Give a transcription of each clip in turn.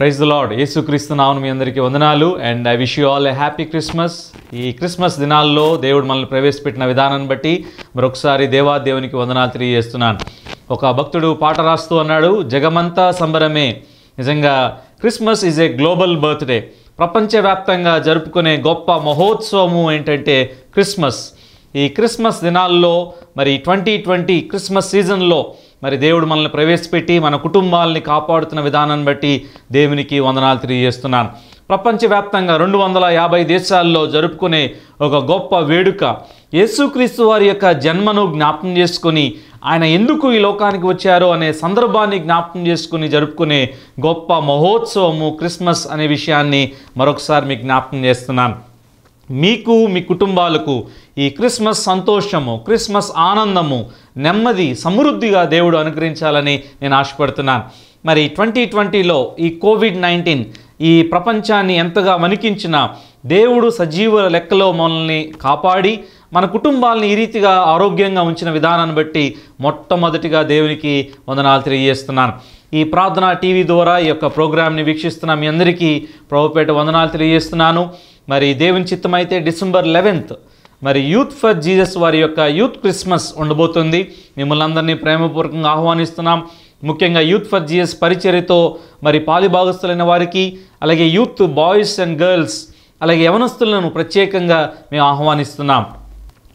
praise the lord యేసుక్రీస్తు నామను మీ అందరికీ వందనాలు and I wish you all a happy Christmas ఈ క్రిస్మస్ దినాల్లో దేవుడు మనల్ని ప్రవేశపెట్టిన విధానాన్ని బట్టి మరొకసారి దేవా దేవునికి వందనాలు తెలియజేస్తున్నాను ఒక భక్తుడు పాట రాస్తూ అన్నాడు జగమంతా సంబరమే నిజంగా Christmas is a global birthday ప్రపంచవ్యాప్తంగా జరుపుకునే గొప్ప మహోత్సవము ఏంటంటే క్రిస్మస్ ఈ క్రిస్మస్ దినాల్లో మరి ట్వంటీ ట్వంటీ క్రిస్మస్ సీజన్లో మరి దేవుడు మనల్ని ప్రవేశపెట్టి మన కుటుంబాలని కాపాడుతున్న విధానాన్ని బట్టి దేవునికి వందనాలు తెలియజేస్తున్నాను ప్రపంచవ్యాప్తంగా రెండు వందల యాభై దేశాల్లో జరుపుకునే ఒక గొప్ప వేడుక యేసుక్రీస్తు వారి యొక్క జన్మను జ్ఞాపం చేసుకుని ఆయన ఎందుకు ఈ లోకానికి వచ్చారో అనే సందర్భాన్ని జ్ఞాపకం చేసుకుని జరుపుకునే గొప్ప మహోత్సవము క్రిస్మస్ అనే విషయాన్ని మరొకసారి మీకు జ్ఞాపకం చేస్తున్నాను మీకు మీ కుటుంబాలకు ఈ క్రిస్మస్ సంతోషము క్రిస్మస్ ఆనందము నెమ్మది సమృద్ధిగా దేవుడు అనుగ్రహించాలని నేను ఆశపడుతున్నాను మరి ట్వంటీ ట్వంటీలో ఈ కోవిడ్ నైన్టీన్ ఈ ప్రపంచాన్ని ఎంతగా వణికించినా దేవుడు సజీవుల లెక్కలో మనల్ని కాపాడి మన కుటుంబాలను ఈ రీతిగా ఆరోగ్యంగా ఉంచిన విధానాన్ని బట్టి మొట్టమొదటిగా దేవునికి వందనాలు తెలియజేస్తున్నాను ఈ ప్రార్థన టీవీ ద్వారా ఈ యొక్క ప్రోగ్రామ్ని వీక్షిస్తున్న మీ అందరికీ ప్రభుపేట వందనాలు తెలియజేస్తున్నాను మరి దేవుని చిత్తం అయితే డిసెంబర్ లెవెన్త్ మరి యూత్ ఫర్ జీజస్ వారి యొక్క యూత్ క్రిస్మస్ ఉండబోతుంది మిమ్మల్ని అందరినీ ప్రేమపూర్వకంగా ఆహ్వానిస్తున్నాం ముఖ్యంగా యూత్ ఫర్ జీఎస్ పరిచర్యతో మరి పాలి భాగస్తులైన వారికి అలాగే యూత్ బాయ్స్ అండ్ గర్ల్స్ అలాగే యవనస్తులను ప్రత్యేకంగా మేము ఆహ్వానిస్తున్నాం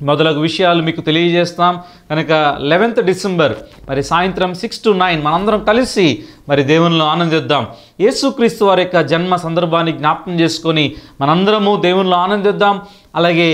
మొదలగు విషయాలు మీకు తెలియజేస్తాం కనుక లెవెన్త్ డిసెంబర్ మరి సాయంత్రం సిక్స్ టు నైన్ మనందరం కలిసి మరి దేవునిలో ఆనందిద్దాం యేసుక్రీస్తు వారి యొక్క జన్మ సందర్భాన్ని జ్ఞాపకం చేసుకొని మనందరము దేవునిలో ఆనందిద్దాం అలాగే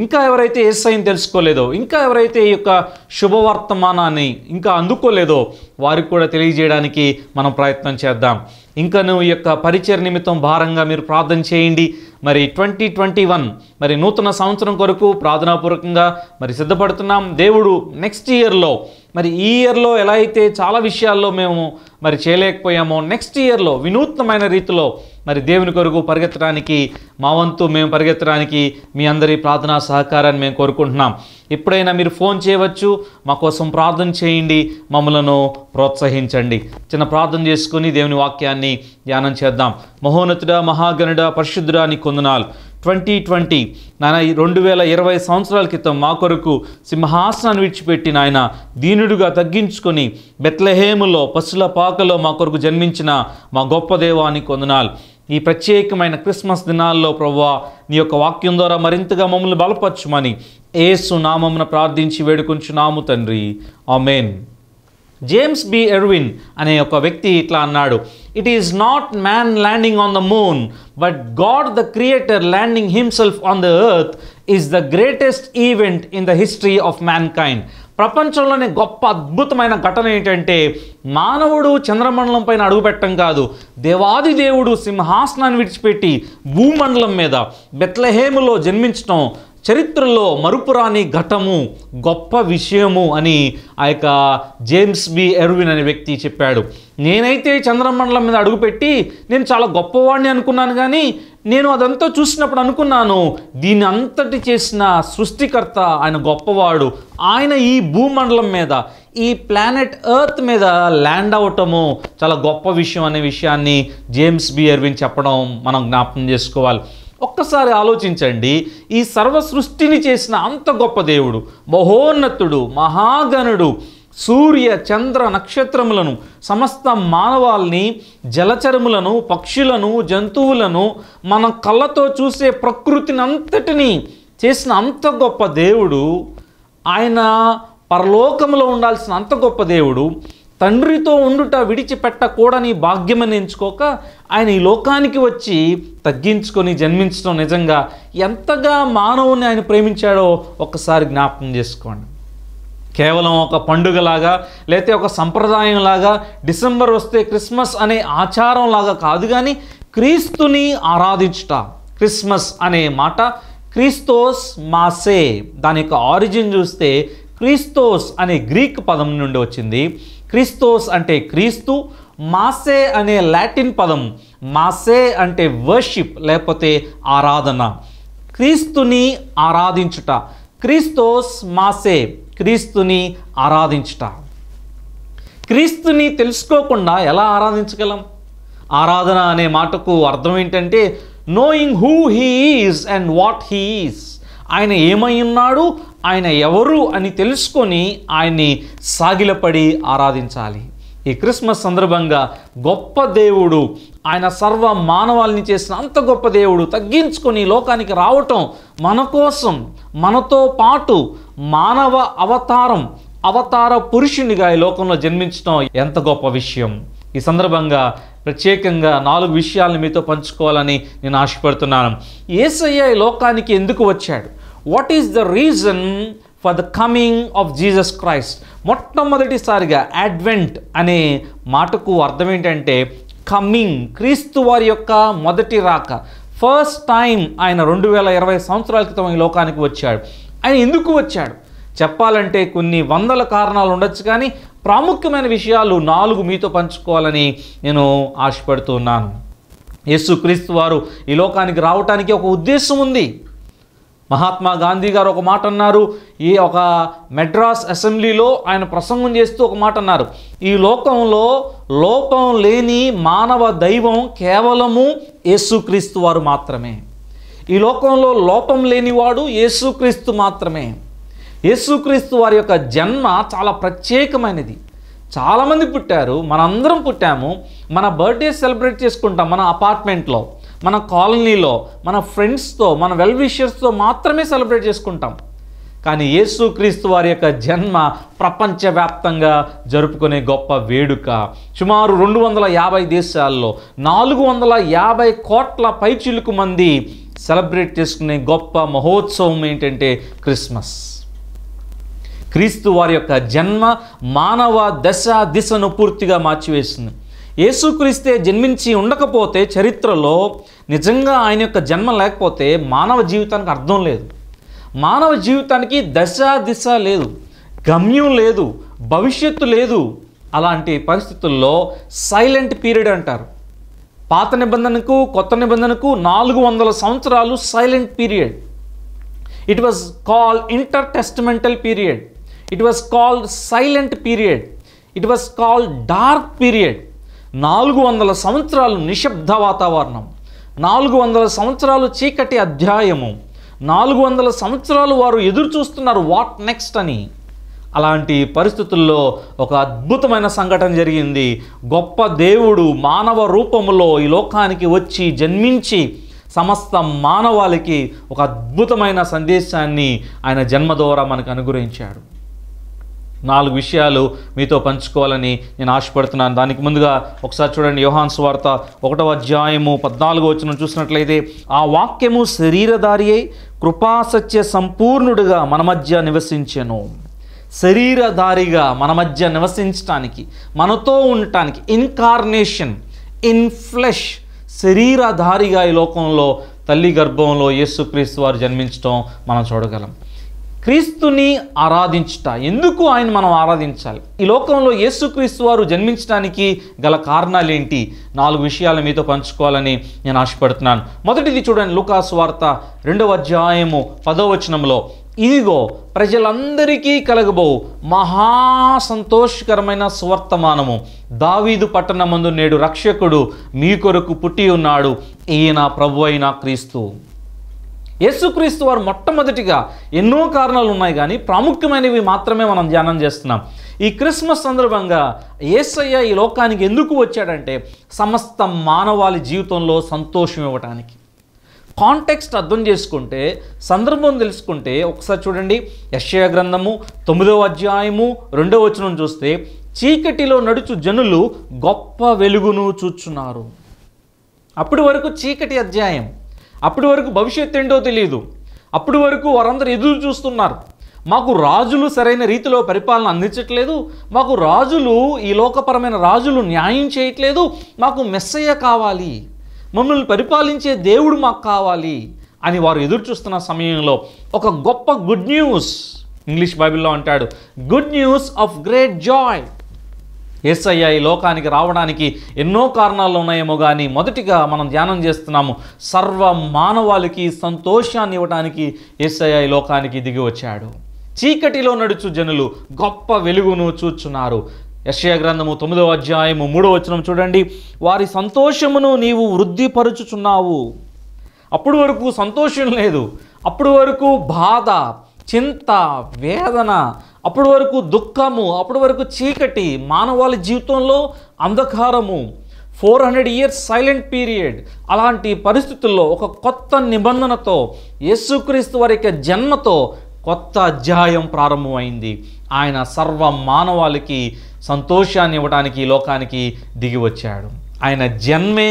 ఇంకా ఎవరైతే ఏసైని తెలుసుకోలేదో ఇంకా ఎవరైతే ఈ యొక్క శుభవర్తమానాన్ని ఇంకా అందుకోలేదో వారికి కూడా తెలియజేయడానికి మనం ప్రయత్నం చేద్దాం ఇంకా నువ్వు ఈ యొక్క పరిచయ నిమిత్తం భారంగా మీరు ప్రార్థన చేయండి మరి ట్వంటీ ట్వంటీ వన్ మరి నూతన సంవత్సరం కొరకు ప్రార్థనాపూర్వకంగా మరి సిద్ధపడుతున్నాం దేవుడు నెక్స్ట్ ఇయర్లో మరి ఈ ఇయర్లో ఎలా అయితే చాలా విషయాల్లో మేము మరి చేయలేకపోయామో నెక్స్ట్ ఇయర్లో వినూత్నమైన రీతిలో మరి దేవుని కొరకు పరిగెత్తడానికి మా వంతు మేము పరిగెత్తడానికి మీ అందరి ప్రార్థనా సహకారాన్ని మేము కోరుకుంటున్నాం ఎప్పుడైనా మీరు ఫోన్ చేయవచ్చు మా కోసం ప్రార్థన చేయండి మమ్మలను ప్రోత్సహించండి చిన్న ప్రార్థన చేసుకుని దేవుని వాక్యాన్ని ధ్యానం చేద్దాం మహోన్నతుడ మహాగణుడ పరిశుద్ధుడా నీ కొందనాలు ట్వంటీ ట్వంటీ నాయన రెండు వేల ఇరవై సంవత్సరాల క్రితం మా కొరకు సింహాసనాన్ని విడిచిపెట్టిన ఆయన దీనుడుగా తగ్గించుకొని బెత్లహేములో పశుల పాకలో మా కొరకు జన్మించిన మా గొప్ప దేవానికి వందనాలు ఈ ప్రత్యేకమైన క్రిస్మస్ దినాల్లో ప్రవ్వా నీ యొక్క వాక్యం ద్వారా మరింతగా మమ్మల్ని బలపరచుమని ఏసు నామమున ప్రార్థించి వేడుకొంచున్నాము తండ్రి ఆమెన్ జేమ్స్ బి ఎర్విన్ అనే ఒక వ్యక్తి ఇట్లా అన్నాడు it is not man landing on the moon but God the creator landing himself on the earth is the greatest event in the history of mankind ప్రపంచంలోనే గొప్ప అద్భుతమైన ఘటన ఏంటంటే మానవుడు చంద్రమండలం పైన అడుగుపెట్టడం కాదు దేవాది దేవుడు సింహాసనాన్ని విడిచిపెట్టి భూమండలం మీద బెత్లహేములో జన్మించడం చరిత్రలో మరుపురాని ఘటము గొప్ప విషయము అని ఆ యొక్క జేమ్స్ బి ఎర్విన్ అనే వ్యక్తి చెప్పాడు నేనైతే చంద్రమండలం మీద అడుగుపెట్టి నేను చాలా గొప్పవాడిని అనుకున్నాను కానీ నేను అదంతా చూసినప్పుడు అనుకున్నాను దీని అంతటి చేసిన సృష్టికర్త ఆయన గొప్పవాడు ఆయన ఈ భూమండలం మీద ఈ ప్లానెట్ ఎర్త్ మీద ల్యాండ్ అవటము చాలా గొప్ప విషయం అనే విషయాన్ని జేమ్స్ బి ఎర్విన్ చెప్పడం మనం జ్ఞాపకం చేసుకోవాలి ఒక్కసారి ఆలోచించండి ఈ సర్వ సృష్టిని చేసిన అంత గొప్ప దేవుడు మహోన్నతుడు మహాగణుడు సూర్య చంద్ర నక్షత్రములను సమస్త మానవాల్ని జలచరములను పక్షులను జంతువులను మన కళ్ళతో చూసే ప్రకృతిని అంతటినీ చేసిన అంత గొప్ప దేవుడు ఆయన పరలోకంలో ఉండాల్సిన అంత గొప్ప దేవుడు తండ్రితో ఉండుట విడిచిపెట్టకూడని భాగ్యమని ఎంచుకోక ఆయన ఈ లోకానికి వచ్చి తగ్గించుకొని జన్మించడం నిజంగా ఎంతగా మానవుని ఆయన ప్రేమించాడో ఒకసారి జ్ఞాపకం చేసుకోండి కేవలం ఒక పండుగలాగా లేతే ఒక సంప్రదాయంలాగా డిసెంబర్ వస్తే క్రిస్మస్ అనే ఆచారంలాగా కాదు కానీ క్రీస్తుని ఆరాధించుట క్రిస్మస్ అనే మాట క్రీస్తోస్ మాసే దాని యొక్క ఆరిజిన్ చూస్తే క్రీస్తోస్ అనే గ్రీక్ పదం నుండి వచ్చింది క్రిస్తోస్ అంటే క్రీస్తు మాసే అనే లాటిన్ పదం మాసే అంటే వర్షిప్ లేకపోతే ఆరాధన క్రీస్తుని ఆరాధించుట క్రీస్తోస్ మాసే క్రీస్తుని ఆరాధించుట క్రీస్తుని తెలుసుకోకుండా ఎలా ఆరాధించగలం ఆరాధన అనే మాటకు అర్థం ఏంటంటే knowing who he is and what he is ఆయన ఏమై ఉన్నాడు ఆయన ఎవరు అని తెలుసుకొని ఆయన్ని సాగిలపడి ఆరాధించాలి ఈ క్రిస్మస్ సందర్భంగా గొప్ప దేవుడు ఆయన సర్వ మానవాల్ని చేసిన అంత గొప్ప దేవుడు తగ్గించుకొని లోకానికి రావటం మన కోసం మనతో పాటు మానవ అవతారం అవతార పురుషునిగా ఈ లోకంలో జన్మించడం ఎంత గొప్ప విషయం ఈ సందర్భంగా ప్రత్యేకంగా నాలుగు విషయాలను మీతో పంచుకోవాలని నేను ఆశపడుతున్నాను ఏసయ్య ఈ లోకానికి ఎందుకు వచ్చాడు what is the reason for the coming of Jesus Christ మొట్టమొదటిసారిగా అడ్వెంట్ అనే మాటకు అర్థం ఏంటంటే కమింగ్ క్రీస్తు వారి యొక్క మొదటి రాక ఫస్ట్ టైం ఆయన రెండు వేల ఇరవై సంవత్సరాల క్రితం ఈ లోకానికి వచ్చాడు ఆయన ఎందుకు వచ్చాడు చెప్పాలంటే కొన్ని వందల కారణాలు ఉండొచ్చు కానీ ప్రాముఖ్యమైన విషయాలు నాలుగు మీతో పంచుకోవాలని నేను ఆశపడుతున్నాను క్రీస్తు వారు ఈ లోకానికి రావటానికి ఒక ఉద్దేశం ఉంది మహాత్మా గాంధీ గారు ఒక మాట అన్నారు ఈ ఒక మెడ్రాస్ అసెంబ్లీలో ఆయన ప్రసంగం చేస్తూ ఒక మాట అన్నారు ఈ లోకంలో లోపం లేని మానవ దైవం కేవలము యేసుక్రీస్తు వారు మాత్రమే ఈ లోకంలో లోపం లేనివాడు యేసుక్రీస్తు మాత్రమే యేసుక్రీస్తు వారి యొక్క జన్మ చాలా ప్రత్యేకమైనది చాలామంది పుట్టారు మనందరం పుట్టాము మన బర్త్డే సెలబ్రేట్ చేసుకుంటాం మన అపార్ట్మెంట్లో మన కాలనీలో మన ఫ్రెండ్స్తో మన వెల్ విషర్స్తో మాత్రమే సెలబ్రేట్ చేసుకుంటాం కానీ యేసుక్రీస్తు వారి యొక్క జన్మ ప్రపంచవ్యాప్తంగా జరుపుకునే గొప్ప వేడుక సుమారు రెండు వందల యాభై దేశాల్లో నాలుగు వందల యాభై కోట్ల పైచిలుకు మంది సెలబ్రేట్ చేసుకునే గొప్ప మహోత్సవం ఏంటంటే క్రిస్మస్ క్రీస్తు వారి యొక్క జన్మ మానవ దశ దిశను పూర్తిగా మార్చివేసింది యేసుక్రీస్తే జన్మించి ఉండకపోతే చరిత్రలో నిజంగా ఆయన యొక్క జన్మ లేకపోతే మానవ జీవితానికి అర్థం లేదు మానవ జీవితానికి దశ దిశ లేదు గమ్యం లేదు భవిష్యత్తు లేదు అలాంటి పరిస్థితుల్లో సైలెంట్ పీరియడ్ అంటారు పాత నిబంధనకు కొత్త నిబంధనకు నాలుగు వందల సంవత్సరాలు silent period it was call intertestamental period it was called silent period it was called dark period నాలుగు వందల సంవత్సరాలు నిశ్శబ్ద వాతావరణం నాలుగు వందల సంవత్సరాలు చీకటి అధ్యాయము నాలుగు వందల సంవత్సరాలు వారు ఎదురు చూస్తున్నారు వాట్ నెక్స్ట్ అని అలాంటి పరిస్థితుల్లో ఒక అద్భుతమైన సంఘటన జరిగింది గొప్ప దేవుడు మానవ రూపంలో ఈ లోకానికి వచ్చి జన్మించి సమస్త మానవాళికి ఒక అద్భుతమైన సందేశాన్ని ఆయన జన్మ ద్వారా మనకు అనుగ్రహించాడు నాలుగు విషయాలు మీతో పంచుకోవాలని నేను ఆశపడుతున్నాను దానికి ముందుగా ఒకసారి చూడండి యోహాన్స్ వార్త ఒకటవ అధ్యాయము పద్నాలుగు వచ్చిన చూసినట్లయితే ఆ వాక్యము శరీరధారి అయి కృపాసత్య సంపూర్ణుడుగా మన మధ్య నివసించెను శరీరధారిగా మన మధ్య నివసించటానికి మనతో ఉండటానికి ఇన్కార్నేషన్ ఇన్ ఫ్లెష్ శరీరధారిగా ఈ లోకంలో తల్లి గర్భంలో యేసుక్రీస్తు వారు జన్మించడం మనం చూడగలం క్రీస్తుని ఆరాధించుట ఎందుకు ఆయన మనం ఆరాధించాలి ఈ లోకంలో యేసుక్రీస్తు వారు జన్మించడానికి గల కారణాలు ఏంటి నాలుగు విషయాలు మీతో పంచుకోవాలని నేను ఆశపడుతున్నాను మొదటిది చూడండి లుకాస్ వార్త రెండవ అధ్యాయము పదవ వచనంలో ఇదిగో ప్రజలందరికీ కలగబో మహా సంతోషకరమైన స్వర్తమానము దావీదు పట్టణమందు నేడు రక్షకుడు మీ కొరకు పుట్టి ఉన్నాడు ఈయన ప్రభు అయిన క్రీస్తు యేసుక్రీస్తు వారు మొట్టమొదటిగా ఎన్నో కారణాలు ఉన్నాయి కానీ ప్రాముఖ్యమైనవి మాత్రమే మనం ధ్యానం చేస్తున్నాం ఈ క్రిస్మస్ సందర్భంగా ఏసయ్య ఈ లోకానికి ఎందుకు వచ్చాడంటే సమస్త మానవాళి జీవితంలో సంతోషం ఇవ్వటానికి కాంటెక్స్ట్ అర్థం చేసుకుంటే సందర్భం తెలుసుకుంటే ఒకసారి చూడండి యశయ గ్రంథము తొమ్మిదవ అధ్యాయము రెండవ వచనం చూస్తే చీకటిలో నడుచు జనులు గొప్ప వెలుగును చూచున్నారు అప్పటి వరకు చీకటి అధ్యాయం అప్పటి వరకు భవిష్యత్ ఏంటో తెలియదు అప్పటి వరకు వారందరూ ఎదురు చూస్తున్నారు మాకు రాజులు సరైన రీతిలో పరిపాలన అందించట్లేదు మాకు రాజులు ఈ లోకపరమైన రాజులు న్యాయం చేయట్లేదు మాకు మెస్సయ్య కావాలి మమ్మల్ని పరిపాలించే దేవుడు మాకు కావాలి అని వారు ఎదురు చూస్తున్న సమయంలో ఒక గొప్ప గుడ్ న్యూస్ ఇంగ్లీష్ బైబిల్లో అంటాడు good news of great joy ఎస్ఐఐ ఈ లోకానికి రావడానికి ఎన్నో కారణాలు ఉన్నాయేమో కానీ మొదటిగా మనం ధ్యానం చేస్తున్నాము సర్వ మానవాళికి సంతోషాన్ని ఇవ్వడానికి ఎస్ఐఐ ఈ లోకానికి దిగి వచ్చాడు చీకటిలో నడుచు జనులు గొప్ప వెలుగును చూచున్నారు యశయ గ్రంథము తొమ్మిదవ అధ్యాయము మూడవ వచనం చూడండి వారి సంతోషమును నీవు వృద్ధిపరుచుచున్నావు అప్పుడు వరకు సంతోషం లేదు అప్పుడు వరకు బాధ చింత వేదన అప్పటి వరకు దుఃఖము అప్పటి వరకు చీకటి మానవాళి జీవితంలో అంధకారము four hundred years silent period అలాంటి పరిస్థితుల్లో ఒక కొత్త నిబంధనతో యేసుక్రీస్తు వారి యొక్క జన్మతో కొత్త అధ్యాయం ప్రారంభమైంది ఆయన సర్వ మానవాళికి సంతోషాన్ని ఇవ్వడానికి ఈ లోకానికి దిగి వచ్చాడు ఆయన జన్మే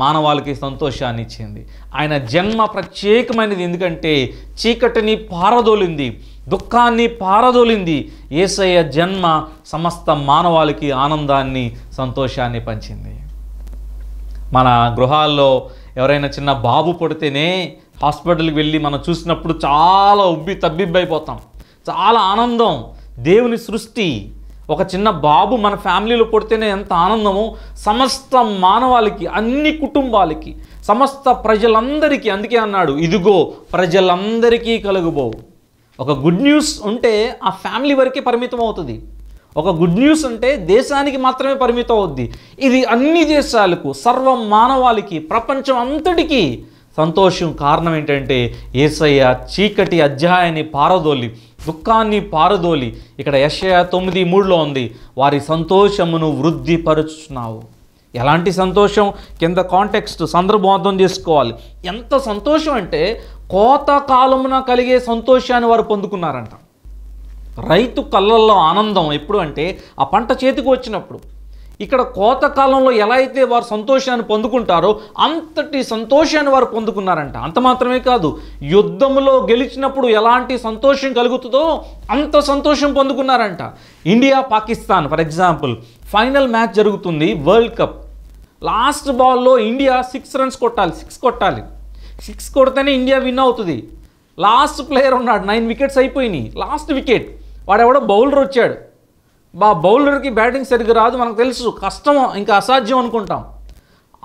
మానవాళికి సంతోషాన్ని ఇచ్చింది ఆయన జన్మ ప్రత్యేకమైనది ఎందుకంటే చీకటిని పారదోలింది దుఃఖాన్ని పారదోలింది ఏసయ్య జన్మ సమస్త మానవాళికి ఆనందాన్ని సంతోషాన్ని పంచింది మన గృహాల్లో ఎవరైనా చిన్న బాబు పడితేనే హాస్పిటల్కి వెళ్ళి మనం చూసినప్పుడు చాలా ఉబ్బి తబ్బిబ్బైపోతాం చాలా ఆనందం దేవుని సృష్టి ఒక చిన్న బాబు మన ఫ్యామిలీలో పుడితేనే ఎంత ఆనందమో సమస్త మానవాళికి అన్ని కుటుంబాలకి సమస్త ప్రజలందరికీ అందుకే అన్నాడు ఇదిగో ప్రజలందరికీ కలుగుబోవు ఒక గుడ్ న్యూస్ ఉంటే ఆ ఫ్యామిలీ వరకే పరిమితం అవుతుంది ఒక గుడ్ న్యూస్ అంటే దేశానికి మాత్రమే పరిమితం అవుద్ది ఇది అన్ని దేశాలకు సర్వ మానవాళికి ప్రపంచం అంతటికీ సంతోషం కారణం ఏంటంటే ఏసయ్య చీకటి అధ్యాయాన్ని పారదోలి దుఃఖాన్ని పారదోలి ఇక్కడ యషయ తొమ్మిది మూడులో ఉంది వారి సంతోషమును వృద్ధిపరుచున్నావు ఎలాంటి సంతోషం కింద కాంటెక్స్ట్ సందర్భం అర్థం చేసుకోవాలి ఎంత సంతోషం అంటే కోత కాలమున కలిగే సంతోషాన్ని వారు పొందుకున్నారంట రైతు కళ్ళల్లో ఆనందం ఎప్పుడు అంటే ఆ పంట చేతికి వచ్చినప్పుడు ఇక్కడ కోత కాలంలో ఎలా అయితే వారు సంతోషాన్ని పొందుకుంటారో అంతటి సంతోషాన్ని వారు పొందుకున్నారంట అంత మాత్రమే కాదు యుద్ధంలో గెలిచినప్పుడు ఎలాంటి సంతోషం కలుగుతుందో అంత సంతోషం పొందుకున్నారంట India Pakistan for example final match జరుగుతుంది వరల్డ్ కప్ లాస్ట్ బాల్లో ఇండియా సిక్స్ రన్స్ కొట్టాలి సిక్స్ కొట్టాలి సిక్స్ కొడితేనే ఇండియా విన్ అవుతుంది లాస్ట్ ప్లేయర్ ఉన్నాడు నైన్ వికెట్స్ అయిపోయినాయి లాస్ట్ వికెట్ వాడెవడో బౌలర్ వచ్చాడు మా బౌలర్కి బ్యాటింగ్ సరిగ్గా రాదు మనకు తెలుసు కష్టం ఇంకా అసాధ్యం అనుకుంటాం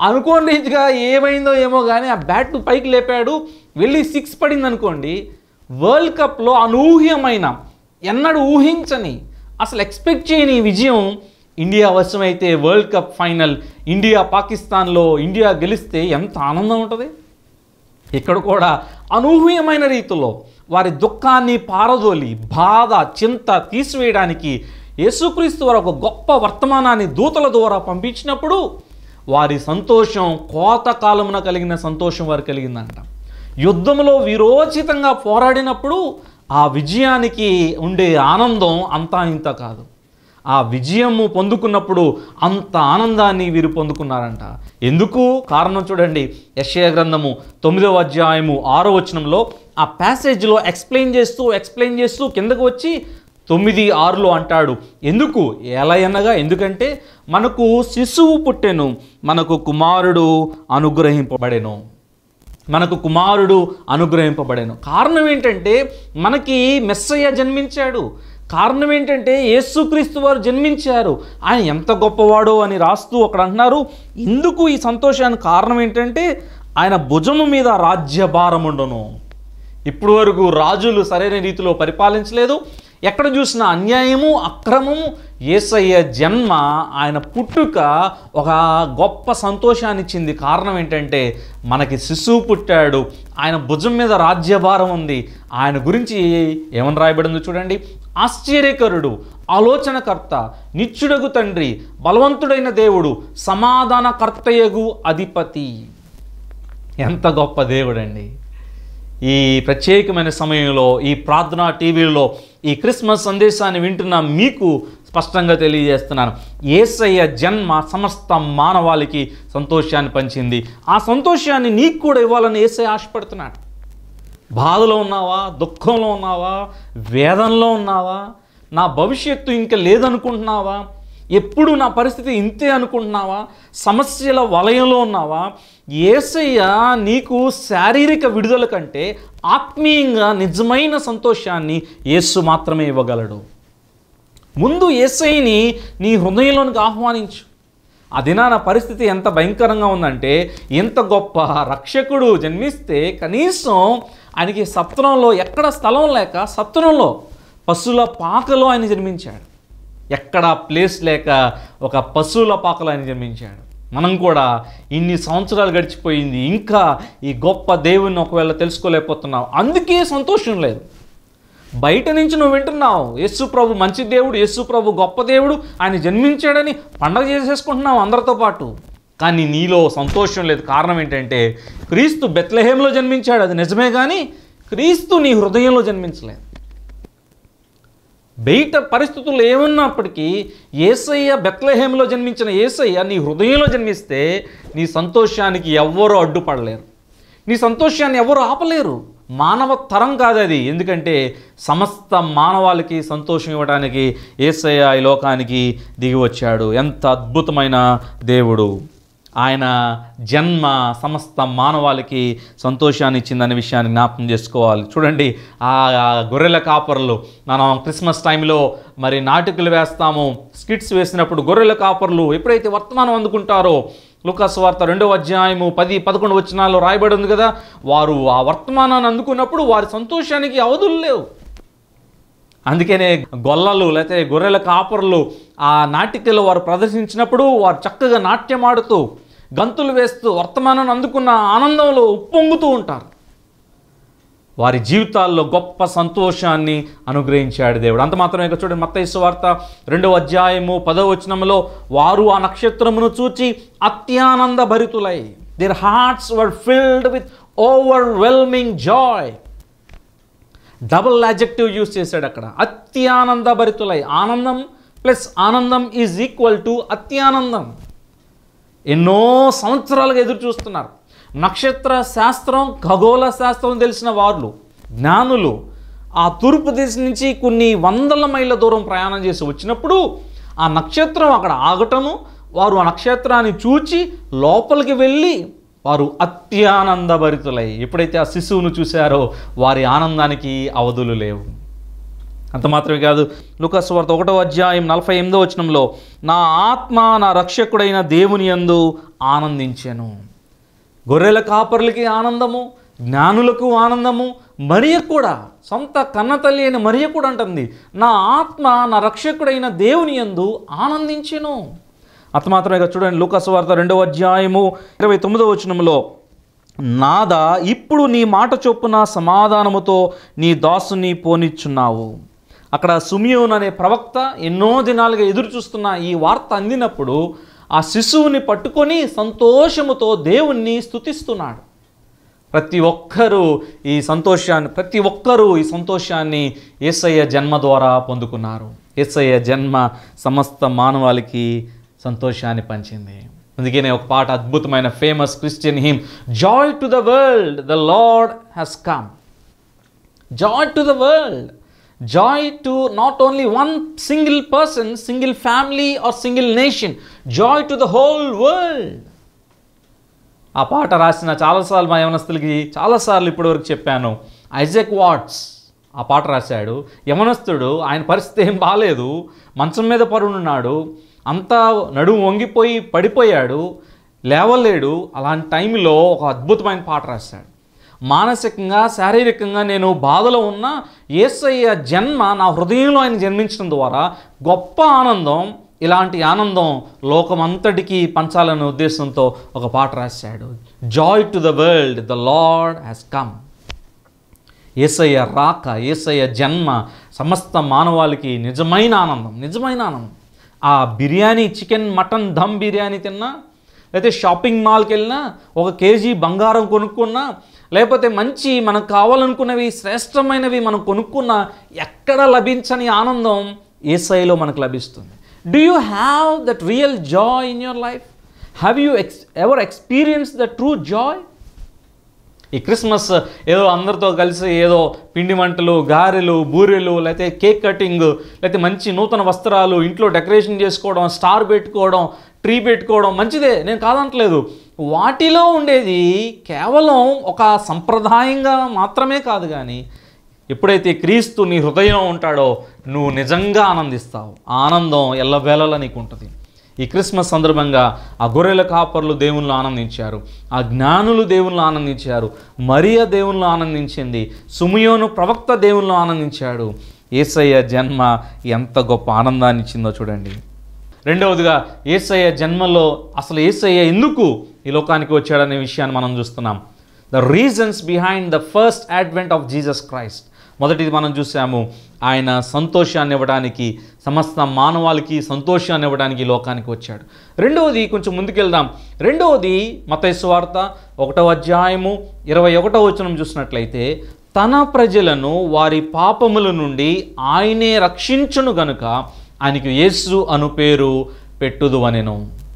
అనుకోండి ఇంకా ఏమైందో ఏమో కానీ ఆ బ్యాట్ పైకి లేపాడు వెళ్ళి సిక్స్ పడింది అనుకోండి వరల్డ్ కప్లో అనూహ్యమైన ఎన్నడూ ఊహించని అసలు ఎక్స్పెక్ట్ చేయని విజయం ఇండియా అవసరమైతే వరల్డ్ కప్ ఫైనల్ ఇండియా పాకిస్తాన్లో ఇండియా గెలిస్తే ఎంత ఆనందం ఉంటుంది ఇక్కడ కూడా అనూహ్యమైన రీతిలో వారి దుఃఖాన్ని పారదోలి బాధ చింత తీసివేయడానికి యేసుక్రీస్తు వారు ఒక గొప్ప వర్తమానాన్ని దూతల ద్వారా పంపించినప్పుడు వారి సంతోషం కోత కాలమున కలిగిన సంతోషం వారు కలిగిందంట యుద్ధంలో విరోచితంగా పోరాడినప్పుడు ఆ విజయానికి ఉండే ఆనందం అంతా ఇంత కాదు ఆ విజయము పొందుకున్నప్పుడు అంత ఆనందాన్ని వీరు పొందుకున్నారంట ఎందుకు కారణం చూడండి యశయ గ్రంథము తొమ్మిదవ అధ్యాయము ఆరో వచనంలో ఆ ప్యాసేజ్లో ఎక్స్ప్లెయిన్ చేస్తూ ఎక్స్ప్లెయిన్ చేస్తూ కిందకు వచ్చి తొమ్మిది ఆరులో అంటాడు ఎందుకు ఎలా అనగా ఎందుకంటే మనకు శిశువు పుట్టెను మనకు కుమారుడు అనుగ్రహింపబడెను మనకు కుమారుడు అనుగ్రహింపబడెను కారణం ఏంటంటే మనకి మెస్సయ్య జన్మించాడు కారణం ఏంటంటే యేసుక్రీస్తు వారు జన్మించారు ఆయన ఎంత గొప్పవాడో అని రాస్తూ అక్కడ అంటున్నారు ఇందుకు ఈ సంతోషానికి కారణం ఏంటంటే ఆయన భుజము మీద రాజ్యభారం ఉండను ఇప్పటి వరకు రాజులు సరైన రీతిలో పరిపాలించలేదు ఎక్కడ చూసిన అన్యాయము అక్రమము ఏసయ్య జన్మ ఆయన పుట్టుక ఒక గొప్ప సంతోషాన్ని ఇచ్చింది కారణం ఏంటంటే మనకి శిశువు పుట్టాడు ఆయన భుజం మీద రాజ్యభారం ఉంది ఆయన గురించి ఏమని రాయబడింది చూడండి ఆశ్చర్యకరుడు ఆలోచనకర్త నిత్యుడగు తండ్రి బలవంతుడైన దేవుడు సమాధానకర్తయగు అధిపతి ఎంత గొప్ప దేవుడండి ఈ ప్రత్యేకమైన సమయంలో ఈ ప్రార్థన టీవీలో ఈ క్రిస్మస్ సందేశాన్ని వింటున్న మీకు స్పష్టంగా తెలియజేస్తున్నాను ఏసయ్య జన్మ సమస్త మానవాళికి సంతోషాన్ని పంచింది ఆ సంతోషాన్ని నీకు కూడా ఇవ్వాలని ఏసయ్య ఆశపడుతున్నాడు బాధలో ఉన్నావా దుఃఖంలో ఉన్నావా వేదనలో ఉన్నావా నా భవిష్యత్తు ఇంకా లేదనుకుంటున్నావా ఎప్పుడు నా పరిస్థితి ఇంతే అనుకుంటున్నావా సమస్యల వలయంలో ఉన్నావా ఏసయ్య నీకు శారీరక విడుదల కంటే ఆత్మీయంగా నిజమైన సంతోషాన్ని యేసు మాత్రమే ఇవ్వగలడు ముందు ఏసైని నీ హృదయంలోనికి ఆహ్వానించు అది నా పరిస్థితి ఎంత భయంకరంగా ఉందంటే ఎంత గొప్ప రక్షకుడు జన్మిస్తే కనీసం ఆయనకి సత్రంలో ఎక్కడ స్థలం లేక సత్రంలో పశువుల పాకలో ఆయన జన్మించాడు ఎక్కడా ప్లేస్ లేక ఒక పశువుల పాకలాన్ని జన్మించాడు మనం కూడా ఇన్ని సంవత్సరాలు గడిచిపోయింది ఇంకా ఈ గొప్ప దేవుణ్ణి ఒకవేళ తెలుసుకోలేకపోతున్నావు అందుకే సంతోషం లేదు బయట నుంచి నువ్వు వింటున్నావు యేసు ప్రభు మంచి దేవుడు యేసు ప్రభు గొప్ప దేవుడు ఆయన జన్మించాడని పండగ చేసేసుకుంటున్నావు అందరితో పాటు కానీ నీలో సంతోషం లేదు కారణం ఏంటంటే క్రీస్తు బెత్లహేంలో జన్మించాడు అది నిజమే కానీ క్రీస్తు నీ హృదయంలో జన్మించలేదు బయట పరిస్థితులు ఏమున్నప్పటికీ ఏసయ్య బెత్లహేమిలో జన్మించిన ఏసయ్య నీ హృదయంలో జన్మిస్తే నీ సంతోషానికి ఎవ్వరూ అడ్డుపడలేరు నీ సంతోషాన్ని ఎవరు ఆపలేరు మానవ తరం కాదు అది ఎందుకంటే సమస్త మానవాళికి సంతోషం ఇవ్వడానికి ఏసయ్య ఈ లోకానికి దిగి వచ్చాడు ఎంత అద్భుతమైన దేవుడు ఆయన జన్మ సమస్త మానవాళికి సంతోషాన్ని ఇచ్చిందనే విషయాన్ని జ్ఞాపకం చేసుకోవాలి చూడండి ఆ గొర్రెల కాపర్లు మనం క్రిస్మస్ టైంలో మరి నాటికలు వేస్తాము స్కిట్స్ వేసినప్పుడు గొర్రెల కాపర్లు ఎప్పుడైతే వర్తమానం అందుకుంటారో లుకాస్ వార్త రెండవ అధ్యాయము పది పదకొండు వచనాల్లో రాయబడి ఉంది కదా వారు ఆ వర్తమానాన్ని అందుకున్నప్పుడు వారి సంతోషానికి అవధులు లేవు అందుకనే గొల్లలు లేకపోతే గొర్రెల కాపర్లు ఆ నాటికలు వారు ప్రదర్శించినప్పుడు వారు చక్కగా నాట్యం ఆడుతూ గంతులు వేస్తూ వర్తమానాన్ని అందుకున్న ఆనందంలో ఉప్పొంగుతూ ఉంటారు వారి జీవితాల్లో గొప్ప సంతోషాన్ని అనుగ్రహించాడు దేవుడు అంత మాత్రమే చూడండి మత్తైసు వార్త రెండవ అధ్యాయము పదవ వచనంలో వారు ఆ నక్షత్రమును చూచి అత్యానంద భరితులై their hearts were filled with overwhelming joy double adjective use చేశాడు అక్కడ అత్యానంద భరితులై ఆనందం ప్లస్ ఆనందం ఈజ్ ఈక్వల్ టు అత్యానందం ఎన్నో సంవత్సరాలుగా ఎదురు చూస్తున్నారు నక్షత్ర శాస్త్రం ఖగోళ శాస్త్రం తెలిసిన వారులు జ్ఞానులు ఆ తూర్పు దిశ నుంచి కొన్ని వందల మైళ్ళ దూరం ప్రయాణం చేసి వచ్చినప్పుడు ఆ నక్షత్రం అక్కడ ఆగటము వారు ఆ నక్షత్రాన్ని చూచి లోపలికి వెళ్ళి వారు అత్యానందభరితులై ఎప్పుడైతే ఆ శిశువును చూశారో వారి ఆనందానికి అవధులు లేవు అంత మాత్రమే కాదు లుకాసు వార్త ఒకటో అధ్యాయం నలభై ఎనిమిదో వచనంలో నా ఆత్మ నా రక్షకుడైన దేవుని అందు ఆనందించాను గొర్రెల కాపర్లకి ఆనందము జ్ఞానులకు ఆనందము మరియ కూడా సొంత కన్నతల్లి అయిన మరియ కూడా అంటుంది నా ఆత్మ నా రక్షకుడైన దేవుని అందు ఆనందించెను అతమాత్రమేగా చూడండి వార్త రెండవ అధ్యాయము ఇరవై తొమ్మిదవ వచనంలో నాదా ఇప్పుడు నీ మాట చొప్పున సమాధానముతో నీ దాసుని పోనిచ్చున్నావు అక్కడ సుమియోన్ అనే ప్రవక్త ఎన్నో దినాలుగా ఎదురు చూస్తున్న ఈ వార్త అందినప్పుడు ఆ శిశువుని పట్టుకొని సంతోషముతో దేవుణ్ణి స్థుతిస్తున్నాడు ప్రతి ఒక్కరూ ఈ సంతోషాన్ని ప్రతి ఒక్కరూ ఈ సంతోషాన్ని ఏసయ్య జన్మ ద్వారా పొందుకున్నారు ఏసయ్య జన్మ సమస్త మానవాళికి సంతోషాన్ని పంచింది అందుకే ఒక పాట అద్భుతమైన famous Christian hymn joy to the world the lord has come joy to the world joy to not only one single person single family or single nation joy to the whole world ఆ పాట రాసిన చాలాసార్లు మా యవనస్తులకి చాలాసార్లు ఇప్పటివరకు చెప్పాను Isaac watts ఆ పాట రాశాడు యవనస్తుడు ఆయన పరిస్థితి ఏం బాగాలేదు మంచం మీద పరునున్నాడు అంతా నడుము వంగిపోయి పడిపోయాడు లేవలేడు అలాంటి టైంలో ఒక అద్భుతమైన పాట రాశాడు మానసికంగా శారీరకంగా నేను బాధలో ఉన్న ఏసయ్య జన్మ నా హృదయంలో ఆయన జన్మించడం ద్వారా గొప్ప ఆనందం ఇలాంటి ఆనందం లోకమంతటికీ పంచాలనే ఉద్దేశంతో ఒక పాట రాశాడు joy to the world the lord has come ఏసయ్య రాక ఏసయ్య జన్మ సమస్త మానవాళికి నిజమైన ఆనందం నిజమైన ఆనందం ఆ బిర్యానీ చికెన్ మటన్ ధమ్ బిర్యానీ తిన్నా లేకపోతే షాపింగ్ మాల్కి వెళ్ళినా ఒక కేజీ బంగారం కొనుక్కున్నా లేకపోతే మంచి మనకు కావాలనుకున్నవి శ్రేష్టమైనవి మనం కొనుక్కున్న ఎక్కడ లభించని ఆనందం ఏ సైలో మనకు లభిస్తుంది do you have that real joy in your life have you ex ever experience the true joy ఈ క్రిస్మస్ ఏదో అందరితో కలిసి ఏదో పిండి వంటలు గారెలు బూరెలు లేకపోతే కేక్ కటింగ్ లేకపోతే మంచి నూతన వస్త్రాలు ఇంట్లో డెకరేషన్ చేసుకోవడం స్టార్ పెట్టుకోవడం ప్రీ పెట్టుకోవడం మంచిదే నేను కాదంటలేదు వాటిలో ఉండేది కేవలం ఒక సంప్రదాయంగా మాత్రమే కాదు కానీ ఎప్పుడైతే క్రీస్తు నీ హృదయం ఉంటాడో నువ్వు నిజంగా ఆనందిస్తావు ఆనందం ఎల్లవేళల నీకు ఉంటుంది ఈ క్రిస్మస్ సందర్భంగా ఆ గొర్రెల కాపర్లు దేవుళ్ళు ఆనందించారు ఆ జ్ఞానులు దేవుళ్ళు ఆనందించారు మరియ దేవుళ్ళు ఆనందించింది సుమయోను ప్రవక్త దేవుళ్ళు ఆనందించాడు ఏసయ్య జన్మ ఎంత గొప్ప ఆనందాన్ని ఇచ్చిందో చూడండి రెండవదిగా ఏసయ్య జన్మలో అసలు ఏసయ్య ఎందుకు ఈ లోకానికి వచ్చాడనే విషయాన్ని మనం చూస్తున్నాం the reasons behind the first advent of Jesus Christ మొదటిది మనం చూసాము ఆయన సంతోషాన్ని ఇవ్వడానికి సమస్త మానవాళికి సంతోషాన్ని ఇవ్వడానికి లోకానికి వచ్చాడు రెండవది కొంచెం ముందుకెళ్దాం రెండవది మతేశ్వార్త ఒకటో అధ్యాయము ఇరవై ఒకటో వచనం చూసినట్లయితే తన ప్రజలను వారి పాపముల నుండి ఆయనే రక్షించును గనుక ఆయనకి యేసు అను పేరు పెట్టుదు అనెను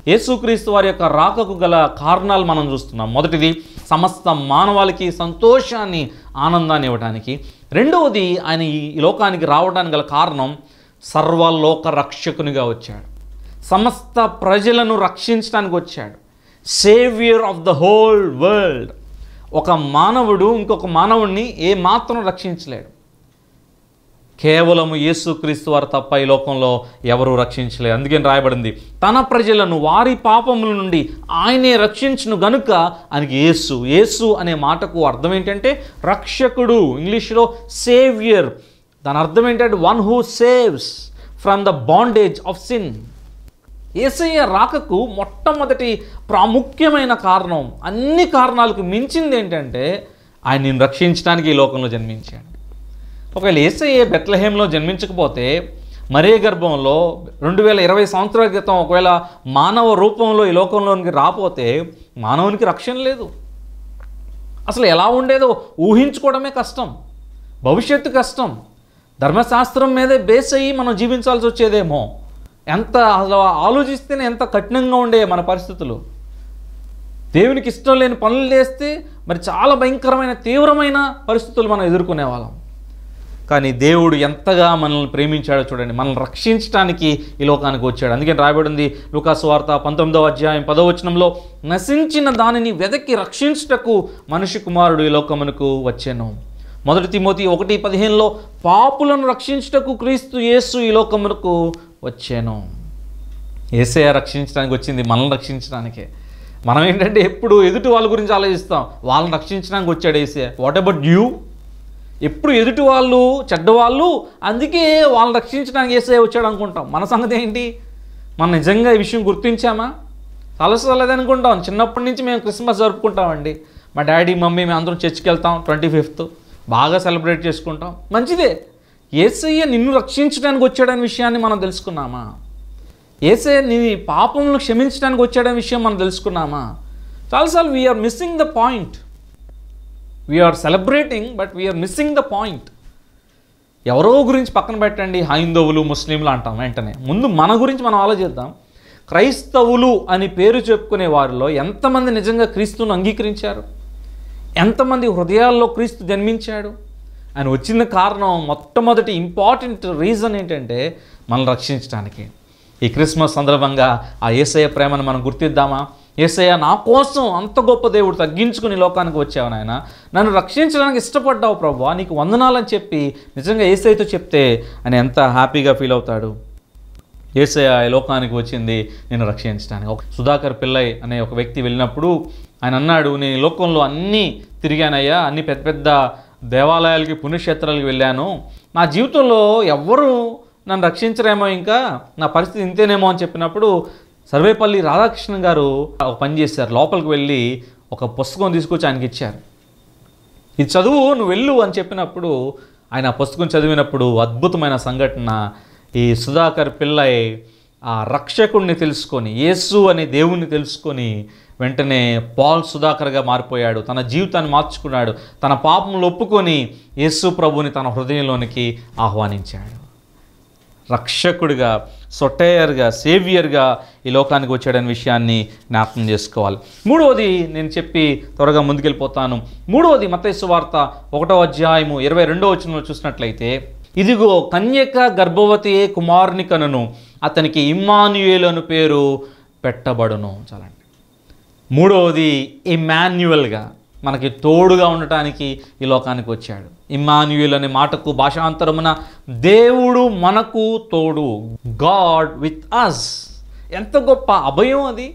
యేసుక్రీస్తు వారి యొక్క రాకకు గల కారణాలు మనం చూస్తున్నాం మొదటిది సమస్త మానవాళికి సంతోషాన్ని ఆనందాన్ని ఇవ్వడానికి రెండవది ఆయన ఈ లోకానికి రావడానికి గల కారణం సర్వలోక రక్షకునిగా వచ్చాడు సమస్త ప్రజలను రక్షించడానికి వచ్చాడు saviour of the whole world ఒక మానవుడు ఇంకొక మానవుడిని ఏ మాత్రం రక్షించలేడు కేవలము యేసుక్రీస్తు వారు తప్ప ఈ లోకంలో ఎవరూ రక్షించలేదు అందుకని రాయబడింది తన ప్రజలను వారి పాపముల నుండి ఆయనే రక్షించును గనుక ఆయనకి యేసు యేసు అనే మాటకు అర్థం ఏంటంటే రక్షకుడు ఇంగ్లీష్లో సేవియర్ దాని అర్థం ఏంటంటే one who saves from the bondage of sin ఏసయ్య రాకకు మొట్టమొదటి ప్రాముఖ్యమైన కారణం అన్ని కారణాలకు మించింది ఏంటంటే ఆయన నేను రక్షించడానికి ఈ లోకంలో జన్మించాడు ఒకవేళ ఏసయ్య బెత్లహేంలో జన్మించకపోతే మరే గర్భంలో రెండు వేల ఇరవై సంవత్సరాల క్రితం ఒకవేళ మానవ రూపంలో ఈ లోకంలోనికి రాపోతే మానవునికి రక్షణ లేదు అసలు ఎలా ఉండేదో ఊహించుకోవడమే కష్టం భవిష్యత్తు కష్టం ధర్మశాస్త్రం మీదే బేస్ అయ్యి మనం జీవించాల్సి వచ్చేదేమో ఎంత అసలు ఆలోచిస్తేనే ఎంత కఠినంగా ఉండే మన పరిస్థితులు దేవునికి ఇష్టం లేని పనులు చేస్తే మరి చాలా భయంకరమైన తీవ్రమైన పరిస్థితులు మనం ఎదుర్కొనే వాళ్ళం కానీ దేవుడు ఎంతగా మనల్ని ప్రేమించాడో చూడండి మనల్ని రక్షించడానికి ఈ లోకానికి వచ్చాడు అందుకని రాయబడింది లుకాసు వార్త పంతొమ్మిదవ అధ్యాయం పదవచనంలో నశించిన దానిని వెదకి రక్షించుటకు మనిషి కుమారుడు ఈ లోకమునకు వచ్చాను మొదటి తిమోతి ఒకటి పదిహేనులో పాపులను రక్షించుటకు క్రీస్తు యేసు ఈ లోకమునకు వచ్చాను ఏసయ రక్షించడానికి వచ్చింది మనల్ని రక్షించడానికే మనం ఏంటంటే ఎప్పుడు ఎదుటి వాళ్ళ గురించి ఆలోచిస్తాం వాళ్ళని రక్షించడానికి వచ్చాడు ఏసే వాట్ అబౌట్ యూ ఎప్పుడు ఎదుటి వాళ్ళు చెడ్డవాళ్ళు అందుకే వాళ్ళని రక్షించడానికి ఏసఐ వచ్చాడు అనుకుంటాం మన సంగతి ఏంటి మనం నిజంగా ఈ విషయం గుర్తించామా తలసలేదని అనుకుంటాం చిన్నప్పటి నుంచి మేము క్రిస్మస్ జరుపుకుంటామండి మా డాడీ మమ్మీ మేము అందరం చర్చికి వెళ్తాం ట్వంటీ ఫిఫ్త్ బాగా సెలబ్రేట్ చేసుకుంటాం మంచిదే ఏసయ్య నిన్ను రక్షించడానికి వచ్చాడనే విషయాన్ని మనం తెలుసుకున్నామా ఏసయ్య నీ పాపములను క్షమించడానికి వచ్చాడనే విషయం మనం తెలుసుకున్నామా చాలాసార్లు we are missing the point we are celebrating but we are missing the point ఎవరో గురించి పక్కన పెట్టండి హైందవులు ముస్లింలు అంటాం వెంటనే ముందు మన గురించి మనం ఆలోచిద్దాం క్రైస్తవులు అని పేరు చెప్పుకునే వారిలో ఎంతమంది నిజంగా క్రీస్తును అంగీకరించారు ఎంతమంది హృదయాల్లో క్రీస్తు జన్మించాడు ఆయన వచ్చిన కారణం మొట్టమొదటి ఇంపార్టెంట్ రీజన్ ఏంటంటే మనం రక్షించడానికి ఈ క్రిస్మస్ సందర్భంగా ఆ ఏసయ ప్రేమను మనం గుర్తిద్దామా ఏసయ్య నా కోసం అంత గొప్ప దేవుడు తగ్గించుకుని లోకానికి వచ్చావు నాయన నన్ను రక్షించడానికి ఇష్టపడ్డావు ప్రభు నీకు వందనాలని చెప్పి నిజంగా ఏసైతో చెప్తే అని ఎంత హ్యాపీగా ఫీల్ అవుతాడు ఏసయ ఈ లోకానికి వచ్చింది నేను రక్షించడానికి ఒక సుధాకర్ పిల్లయ్ అనే ఒక వ్యక్తి వెళ్ళినప్పుడు ఆయన అన్నాడు నేను లోకంలో అన్నీ తిరిగానయ్యా అన్ని పెద్ద పెద్ద దేవాలయాలకి పుణ్యక్షేత్రాలకి వెళ్ళాను నా జీవితంలో ఎవ్వరూ నన్ను రక్షించరేమో ఇంకా నా పరిస్థితి ఇంతేనేమో అని చెప్పినప్పుడు సర్వేపల్లి రాధాకృష్ణన్ గారు ఒక పని చేశారు లోపలికి వెళ్ళి ఒక పుస్తకం తీసుకొచ్చి ఆయనకి ఇచ్చారు ఇది చదువు నువ్వు వెళ్ళు అని చెప్పినప్పుడు ఆయన పుస్తకం చదివినప్పుడు అద్భుతమైన సంఘటన ఈ సుధాకర్ పిల్లై ఆ రక్షకుణ్ణి తెలుసుకొని యేసు అనే దేవుణ్ణి తెలుసుకొని వెంటనే పాల్ సుధాకర్గా మారిపోయాడు తన జీవితాన్ని మార్చుకున్నాడు తన పాపములు ఒప్పుకొని యేసు ప్రభుని తన హృదయంలోనికి ఆహ్వానించాడు రక్షకుడిగా సొట్టేయర్గా సేవియర్గా ఈ లోకానికి వచ్చాడనే విషయాన్ని జ్ఞాపకం చేసుకోవాలి మూడవది నేను చెప్పి త్వరగా ముందుకెళ్ళిపోతాను మూడవది మతైసు వార్త ఒకటో అధ్యాయము ఇరవై రెండో వచనంలో చూసినట్లయితే ఇదిగో కన్యక గర్భవతి కుమారుని కనును అతనికి ఇమ్మాన్యుయేల్ అను పేరు పెట్టబడును చాలండి మూడవది ఇమాన్యువల్గా మనకి తోడుగా ఉండటానికి ఈ లోకానికి వచ్చాడు ఇమ్మాన్యుయల్ అనే మాటకు భాషాంతరమున దేవుడు మనకు తోడు గాడ్ విత్ అస్ ఎంత గొప్ప అభయం అది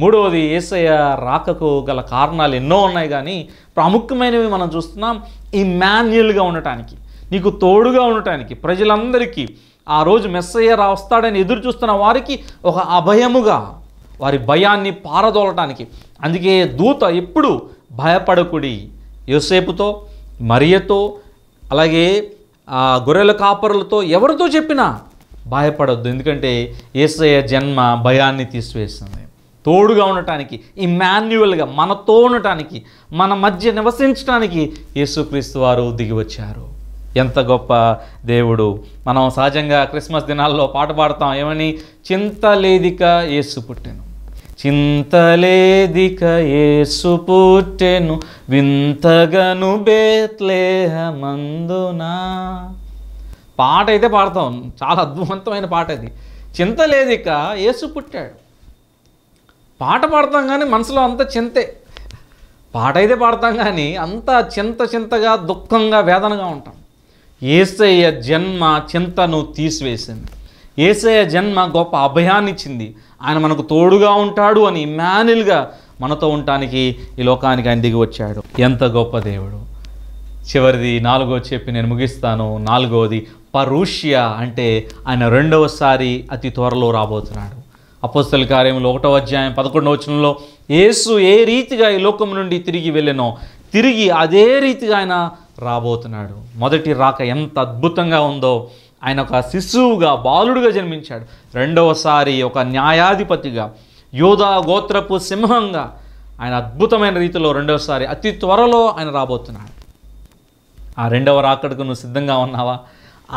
మూడవది ఏసయ రాకకు గల కారణాలు ఎన్నో ఉన్నాయి కానీ ప్రాముఖ్యమైనవి మనం చూస్తున్నాం ఇమ్మాన్యుయల్గా ఉండటానికి నీకు తోడుగా ఉండటానికి ప్రజలందరికీ ఆ రోజు మెస్సయ్య రా వస్తాడని ఎదురు చూస్తున్న వారికి ఒక అభయముగా వారి భయాన్ని పారదోలటానికి అందుకే దూత ఎప్పుడు భయపడకుడి యోసేపుతో మరియతో అలాగే గొర్రెల కాపరులతో ఎవరితో చెప్పినా భయపడొద్దు ఎందుకంటే ఏసయ్య జన్మ భయాన్ని తీసివేస్తుంది తోడుగా ఉండటానికి ఈ మాన్యువల్గా మనతో ఉండటానికి మన మధ్య నివసించడానికి యేసుక్రీస్తు వారు దిగి వచ్చారు ఎంత గొప్ప దేవుడు మనం సహజంగా క్రిస్మస్ దినాల్లో పాట పాడతాం ఏమని చింత లేదిక యేసు పుట్టాను చింతలేదిక ఏసు పుట్టెను వింతగను బేత్లేహమందునా పాట అయితే పాడతాం చాలా అద్భుతమైన పాట అది చింతలేదిక ఏసు పుట్టాడు పాట పాడతాం కానీ మనసులో అంత చింతే పాట అయితే పాడతాం కానీ అంత చింత చింతగా దుఃఖంగా వేదనగా ఉంటాం ఏసయ్య జన్మ చింతను తీసివేసింది ఏసయ్య జన్మ గొప్ప అభయాన్నిచ్చింది ఆయన మనకు తోడుగా ఉంటాడు అని ఇమానిల్గా మనతో ఉండటానికి ఈ లోకానికి ఆయన దిగి వచ్చాడు ఎంత గొప్ప దేవుడు చివరిది నాలుగో చెప్పి నేను ముగిస్తాను నాలుగోది పరూషియా అంటే ఆయన రెండవసారి అతి త్వరలో రాబోతున్నాడు అపోస్తల కార్యంలో ఒకటో అధ్యాయం పదకొండవ వచనంలో యేసు ఏ రీతిగా ఈ లోకం నుండి తిరిగి వెళ్ళినో తిరిగి అదే రీతిగా ఆయన రాబోతున్నాడు మొదటి రాక ఎంత అద్భుతంగా ఉందో ఆయన ఒక శిశువుగా బాలుడుగా జన్మించాడు రెండవసారి ఒక న్యాయాధిపతిగా యోధా గోత్రపు సింహంగా ఆయన అద్భుతమైన రీతిలో రెండవసారి అతి త్వరలో ఆయన రాబోతున్నాడు ఆ రెండవ రాకడకు నువ్వు సిద్ధంగా ఉన్నావా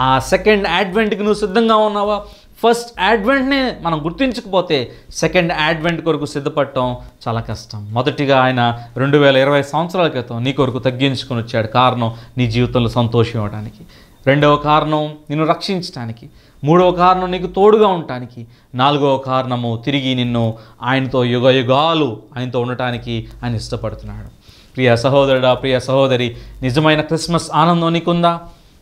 ఆ సెకండ్ యాడ్వెంట్కి నువ్వు సిద్ధంగా ఉన్నావా ఫస్ట్ యాడ్వెంట్నే మనం గుర్తించకపోతే సెకండ్ యాడ్వెంట్ కొరకు సిద్ధపడటం చాలా కష్టం మొదటిగా ఆయన రెండు వేల ఇరవై సంవత్సరాల క్రితం నీ కొరకు తగ్గించుకొని వచ్చాడు కారణం నీ జీవితంలో సంతోషం ఇవ్వడానికి రెండవ కారణం నిన్ను రక్షించటానికి మూడవ కారణం నీకు తోడుగా ఉండటానికి నాలుగవ కారణము తిరిగి నిన్ను ఆయనతో యుగ యుగాలు ఆయనతో ఉండటానికి ఆయన ఇష్టపడుతున్నాడు ప్రియ సహోదరుడా ప్రియ సహోదరి నిజమైన క్రిస్మస్ ఆనందం నీకుందా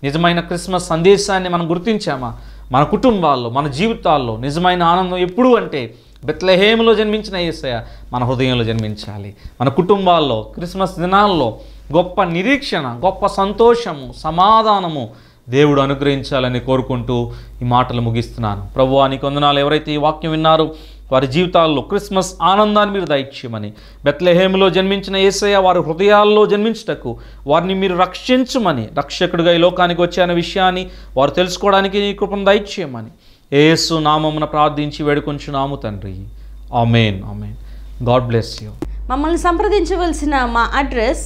నిజమైన క్రిస్మస్ సందేశాన్ని మనం గుర్తించామా మన కుటుంబాల్లో మన జీవితాల్లో నిజమైన ఆనందం ఎప్పుడు అంటే బెత్లహేములో జన్మించిన ఏసయ మన హృదయంలో జన్మించాలి మన కుటుంబాల్లో క్రిస్మస్ దినాల్లో గొప్ప నిరీక్షణ గొప్ప సంతోషము సమాధానము దేవుడు అనుగ్రహించాలని కోరుకుంటూ ఈ మాటలు ముగిస్తున్నాను ప్రభు అని కొందనాలు ఎవరైతే ఈ వాక్యం విన్నారో వారి జీవితాల్లో క్రిస్మస్ ఆనందాన్ని మీరు దయచేయమని బెత్లహేములో జన్మించిన ఏసయ్య వారి హృదయాల్లో జన్మించటకు వారిని మీరు రక్షించమని రక్షకుడిగా ఈ లోకానికి వచ్చే అనే విషయాన్ని వారు తెలుసుకోవడానికి నీ కృపను దయచేయమని ఏసు నామమున ప్రార్థించి నాము తండ్రి amen amen God bless you మమ్మల్ని సంప్రదించవలసిన మా అడ్రస్